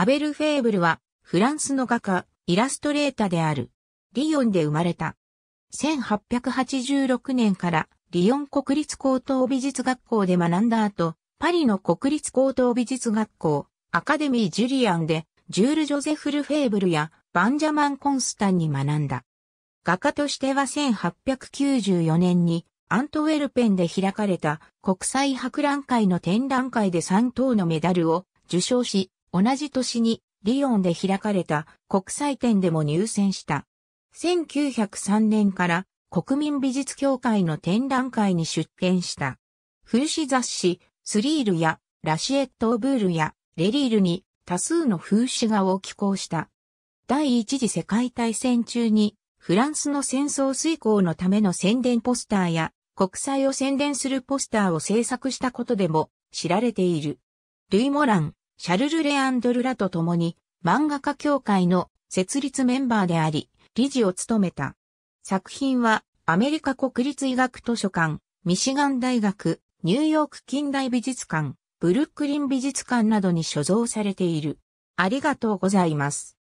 アベル・フェーブルは、フランスの画家、イラストレーターである。リヨンで生まれた。1886年からリヨン国立高等美術学校で学んだ後、パリの国立高等美術学校、アカデミー・ジュリアンで、ジュール・ジョゼフル・フェーブルやバンジャマン・コンスタンに学んだ。画家としては1894年にアントウェルペンで開かれた国際博覧会の展覧会で3等のメダルを受賞し、同じ年にリヨンで開かれた国際展でも入選した。1903年から国民美術協会の展覧会に出展した。風刺雑誌、スリールやラシエット・オブールやレリールに多数の風刺画を寄稿した。第一次世界大戦中にフランスの戦争遂行のための宣伝ポスターや国際を宣伝するポスターを制作したことでも知られている。ルイ・モラン、シャルル・レアンドルらと共に漫画家協会の設立メンバーであり、理事を務めた。作品はアメリカ国立医学図書館、ミシガン大学、ニューヨーク近代美術館、ブルックリン美術館などに所蔵されている。ありがとうございます。